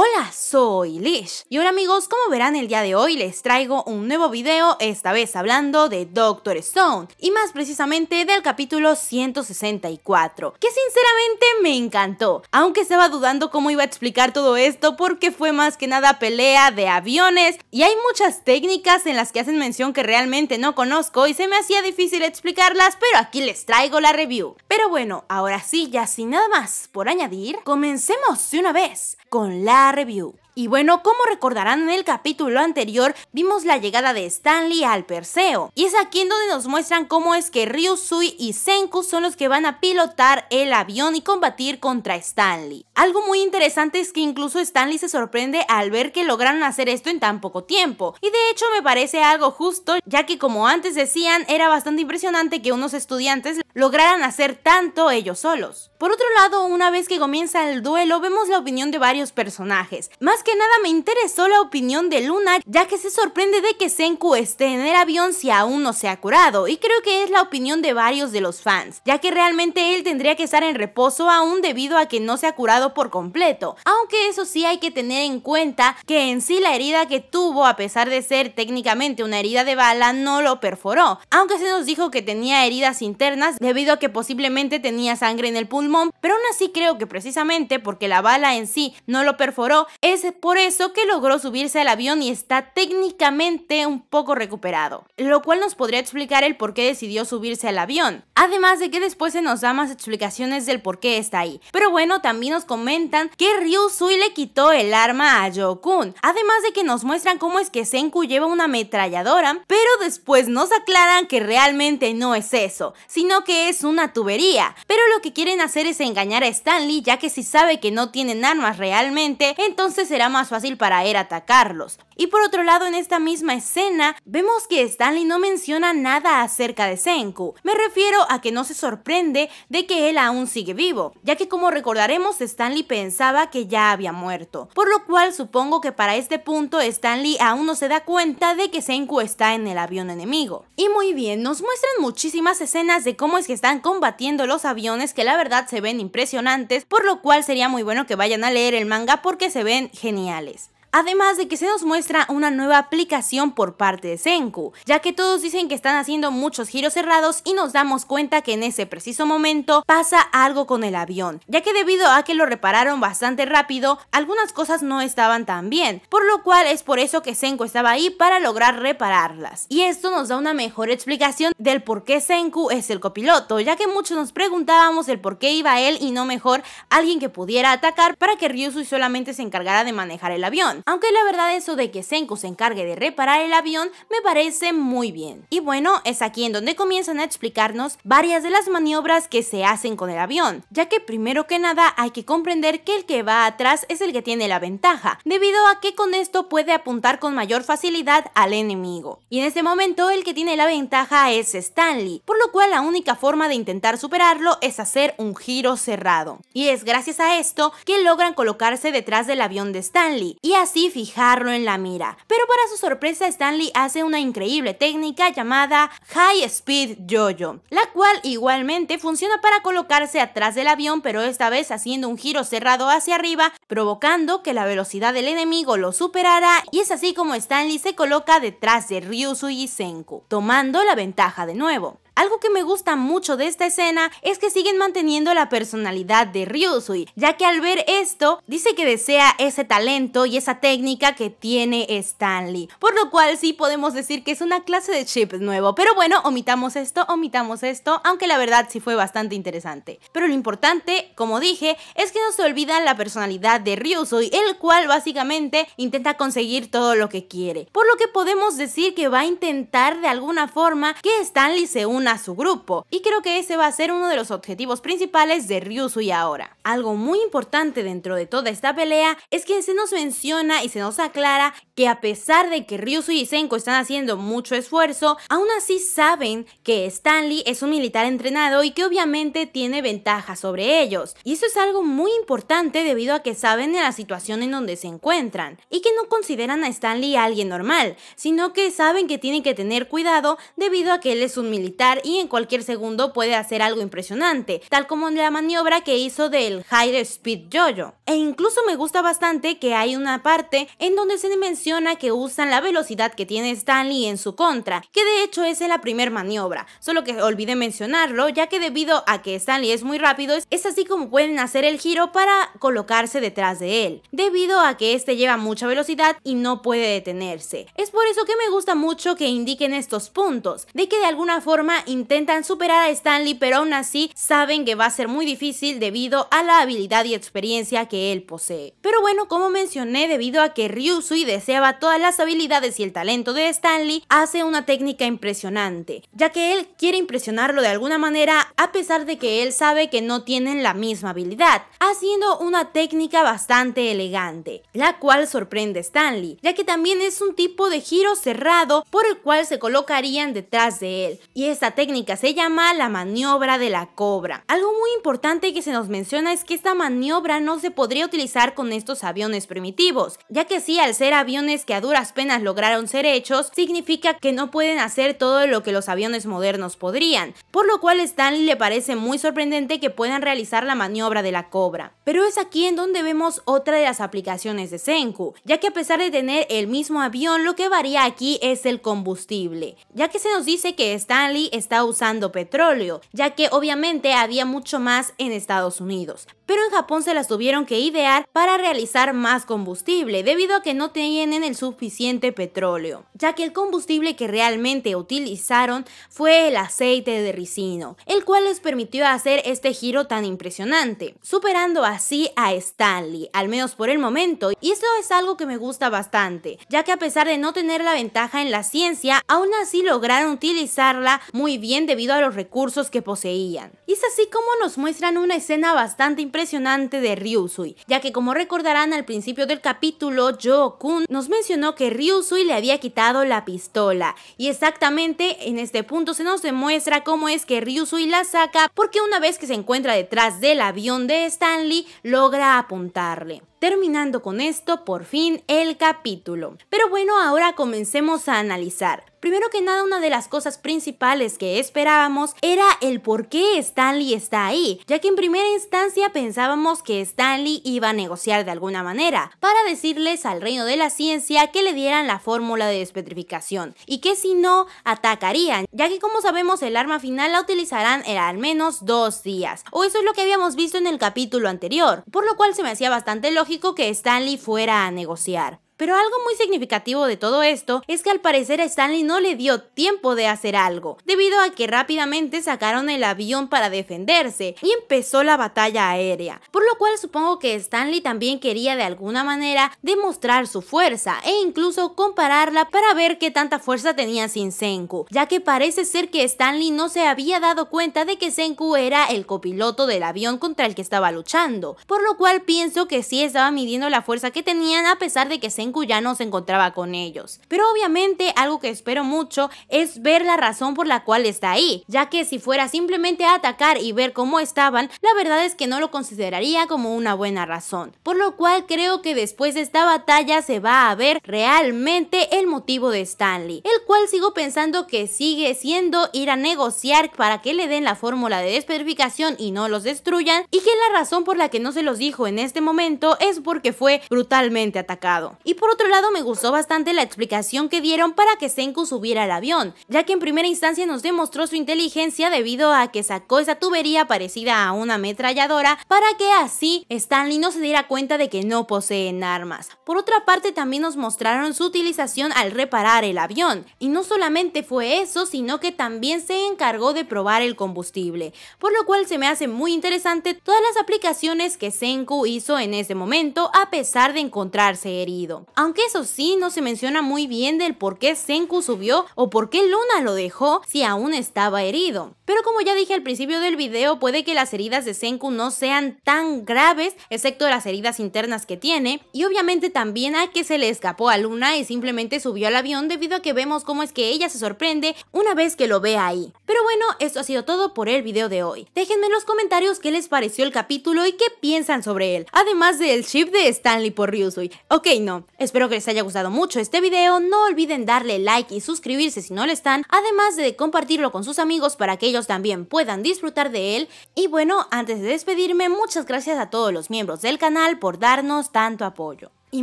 Hola, soy Lish. Y ahora amigos, como verán el día de hoy les traigo un nuevo video, esta vez hablando de Doctor Stone y más precisamente del capítulo 164, que sinceramente me encantó, aunque estaba dudando cómo iba a explicar todo esto porque fue más que nada pelea de aviones y hay muchas técnicas en las que hacen mención que realmente no conozco y se me hacía difícil explicarlas, pero aquí les traigo la review. Pero bueno, ahora sí, ya sin nada más por añadir, comencemos de una vez con la review. Y bueno, como recordarán en el capítulo anterior, vimos la llegada de Stanley al Perseo. Y es aquí en donde nos muestran cómo es que Ryusui y Senku son los que van a pilotar el avión y combatir contra Stanley. Algo muy interesante es que incluso Stanley se sorprende al ver que lograron hacer esto en tan poco tiempo. Y de hecho me parece algo justo, ya que como antes decían, era bastante impresionante que unos estudiantes lograran hacer tanto ellos solos. Por otro lado, una vez que comienza el duelo, vemos la opinión de varios personajes. Más que nada me interesó la opinión de Luna, ya que se sorprende de que Senku esté en el avión si aún no se ha curado, y creo que es la opinión de varios de los fans, ya que realmente él tendría que estar en reposo aún debido a que no se ha curado por completo, aunque eso sí hay que tener en cuenta que en sí la herida que tuvo, a pesar de ser técnicamente una herida de bala, no lo perforó, aunque se nos dijo que tenía heridas internas debido a que posiblemente tenía sangre en el pulmón, pero aún así creo que precisamente porque la bala en sí no lo perforó, es por eso que logró subirse al avión y está técnicamente un poco recuperado, lo cual nos podría explicar el por qué decidió subirse al avión, además de que después se nos da más explicaciones del por qué está ahí. Pero bueno, también nos comentan que Ryusui le quitó el arma a Jokun, además de que nos muestran cómo es que Senku lleva una ametralladora, pero después nos aclaran que realmente no es eso, sino que es una tubería, pero lo que quieren hacer es engañar a Stanley ya que si sabe que no tienen armas realmente, entonces se era más fácil para él atacarlos. Y por otro lado, en esta misma escena, vemos que Stanley no menciona nada acerca de Senku. Me refiero a que no se sorprende de que él aún sigue vivo, ya que como recordaremos, Stanley pensaba que ya había muerto. Por lo cual, supongo que para este punto, Stanley aún no se da cuenta de que Senku está en el avión enemigo. Y muy bien, nos muestran muchísimas escenas de cómo es que están combatiendo los aviones que la verdad se ven impresionantes, por lo cual sería muy bueno que vayan a leer el manga porque se ven geniales geniales. Además de que se nos muestra una nueva aplicación por parte de Senku, ya que todos dicen que están haciendo muchos giros cerrados y nos damos cuenta que en ese preciso momento pasa algo con el avión, ya que debido a que lo repararon bastante rápido, algunas cosas no estaban tan bien, por lo cual es por eso que Senku estaba ahí para lograr repararlas. Y esto nos da una mejor explicación del por qué Senku es el copiloto, ya que muchos nos preguntábamos el por qué iba él y no mejor alguien que pudiera atacar para que Ryusui solamente se encargara de manejar el avión. Aunque la verdad eso de que Senku se encargue de reparar el avión me parece muy bien. Y bueno, es aquí en donde comienzan a explicarnos varias de las maniobras que se hacen con el avión, ya que primero que nada hay que comprender que el que va atrás es el que tiene la ventaja, debido a que con esto puede apuntar con mayor facilidad al enemigo. Y en este momento el que tiene la ventaja es Stanley, por lo cual la única forma de intentar superarlo es hacer un giro cerrado. Y es gracias a esto que logran colocarse detrás del avión de Stanley y así fijarlo en la mira. Pero para su sorpresa, Stanley hace una increíble técnica llamada High Speed Jojo la cual igualmente funciona para colocarse atrás del avión, pero esta vez haciendo un giro cerrado hacia arriba, provocando que la velocidad del enemigo lo superara y es así como Stanley se coloca detrás de Ryusu y Senku, tomando la ventaja de nuevo. Algo que me gusta mucho de esta escena es que siguen manteniendo la personalidad de Ryusui, ya que al ver esto dice que desea ese talento y esa técnica que tiene Stanley, por lo cual sí podemos decir que es una clase de chip nuevo, pero bueno, omitamos esto, omitamos esto, aunque la verdad sí fue bastante interesante. Pero lo importante, como dije, es que no se olvida la personalidad de Ryusui, el cual básicamente intenta conseguir todo lo que quiere, por lo que podemos decir que va a intentar de alguna forma que Stanley se una a su grupo, y creo que ese va a ser uno de los objetivos principales de y ahora. Algo muy importante dentro de toda esta pelea es que se nos menciona y se nos aclara que a pesar de que Ryusui y Senko están haciendo mucho esfuerzo, aún así saben que Stanley es un militar entrenado y que obviamente tiene ventaja sobre ellos. Y eso es algo muy importante debido a que saben de la situación en donde se encuentran y que no consideran a Stanley alguien normal, sino que saben que tienen que tener cuidado debido a que él es un militar y en cualquier segundo puede hacer algo impresionante, tal como en la maniobra que hizo del High Speed Jojo. E incluso me gusta bastante que hay una parte en donde se menciona que usan la velocidad que tiene Stanley en su contra, que de hecho es en la primer maniobra, solo que olvidé mencionarlo ya que debido a que Stanley es muy rápido es así como pueden hacer el giro para colocarse detrás de él, debido a que este lleva mucha velocidad y no puede detenerse. Es por eso que me gusta mucho que indiquen estos puntos, de que de alguna forma intentan superar a Stanley, pero aún así saben que va a ser muy difícil debido a la habilidad y experiencia que él posee. Pero bueno, como mencioné, debido a que Ryusui deseaba todas las habilidades y el talento de Stanley, hace una técnica impresionante, ya que él quiere impresionarlo de alguna manera a pesar de que él sabe que no tienen la misma habilidad, haciendo una técnica bastante elegante, la cual sorprende a Stanley, ya que también es un tipo de giro cerrado por el cual se colocarían detrás de él, y esta técnica se llama la maniobra de la cobra. Algo muy importante que se nos menciona es que esta maniobra no se podría utilizar con estos aviones primitivos, ya que sí, al ser aviones que a duras penas lograron ser hechos, significa que no pueden hacer todo lo que los aviones modernos podrían, por lo cual Stanley le parece muy sorprendente que puedan realizar la maniobra de la cobra. Pero es aquí en donde vemos otra de las aplicaciones de Senku, ya que a pesar de tener el mismo avión, lo que varía aquí es el combustible, ya que se nos dice que Stanley está usando petróleo, ya que obviamente había mucho más en Estados Unidos pero en Japón se las tuvieron que idear para realizar más combustible, debido a que no tienen el suficiente petróleo, ya que el combustible que realmente utilizaron fue el aceite de ricino, el cual les permitió hacer este giro tan impresionante, superando así a Stanley, al menos por el momento, y esto es algo que me gusta bastante, ya que a pesar de no tener la ventaja en la ciencia, aún así lograron utilizarla muy bien debido a los recursos que poseían. Y es así como nos muestran una escena bastante impresionante impresionante de Ryusui, ya que como recordarán al principio del capítulo, Jo-kun nos mencionó que Ryusui le había quitado la pistola, y exactamente en este punto se nos demuestra cómo es que Ryusui la saca porque una vez que se encuentra detrás del avión de Stanley, logra apuntarle terminando con esto por fin el capítulo. Pero bueno, ahora comencemos a analizar. Primero que nada, una de las cosas principales que esperábamos era el por qué Stanley está ahí, ya que en primera instancia pensábamos que Stanley iba a negociar de alguna manera para decirles al reino de la ciencia que le dieran la fórmula de despetrificación y que si no, atacarían, ya que como sabemos el arma final la utilizarán en al menos dos días, o eso es lo que habíamos visto en el capítulo anterior, por lo cual se me hacía bastante lógico lógico que Stanley fuera a negociar. Pero algo muy significativo de todo esto es que al parecer a Stanley no le dio tiempo de hacer algo, debido a que rápidamente sacaron el avión para defenderse y empezó la batalla aérea, por lo cual supongo que Stanley también quería de alguna manera demostrar su fuerza e incluso compararla para ver qué tanta fuerza tenía sin Senku, ya que parece ser que Stanley no se había dado cuenta de que Senku era el copiloto del avión contra el que estaba luchando, por lo cual pienso que sí estaba midiendo la fuerza que tenían a pesar de que Senku Senku ya no se encontraba con ellos. Pero obviamente algo que espero mucho es ver la razón por la cual está ahí, ya que si fuera simplemente a atacar y ver cómo estaban, la verdad es que no lo consideraría como una buena razón. Por lo cual creo que después de esta batalla se va a ver realmente el motivo de Stanley, el cual sigo pensando que sigue siendo ir a negociar para que le den la fórmula de desverificación y no los destruyan, y que la razón por la que no se los dijo en este momento es porque fue brutalmente atacado. Y por otro lado me gustó bastante la explicación que dieron para que Senku subiera al avión, ya que en primera instancia nos demostró su inteligencia debido a que sacó esa tubería parecida a una ametralladora para que así Stanley no se diera cuenta de que no poseen armas. Por otra parte también nos mostraron su utilización al reparar el avión, y no solamente fue eso, sino que también se encargó de probar el combustible, por lo cual se me hace muy interesante todas las aplicaciones que Senku hizo en ese momento a pesar de encontrarse herido. Aunque eso sí, no se menciona muy bien del por qué Senku subió o por qué Luna lo dejó si aún estaba herido. Pero como ya dije al principio del video, puede que las heridas de Senku no sean tan graves, excepto las heridas internas que tiene, y obviamente también a que se le escapó a Luna y simplemente subió al avión debido a que vemos cómo es que ella se sorprende una vez que lo ve ahí. Pero bueno, esto ha sido todo por el video de hoy. Déjenme en los comentarios qué les pareció el capítulo y qué piensan sobre él, además del chip de Stanley por Ryusui. Ok, no. Espero que les haya gustado mucho este video, no olviden darle like y suscribirse si no lo están, además de compartirlo con sus amigos para que ellos también puedan disfrutar de él. Y bueno, antes de despedirme, muchas gracias a todos los miembros del canal por darnos tanto apoyo. Y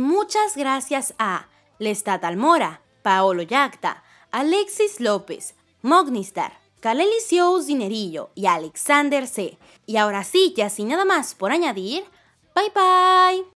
muchas gracias a Lestat Almora, Paolo Yacta, Alexis López, Mognistar, Delicioso a dinerillo y Alexander C. Y ahora sí, ya sin nada más por añadir, bye bye.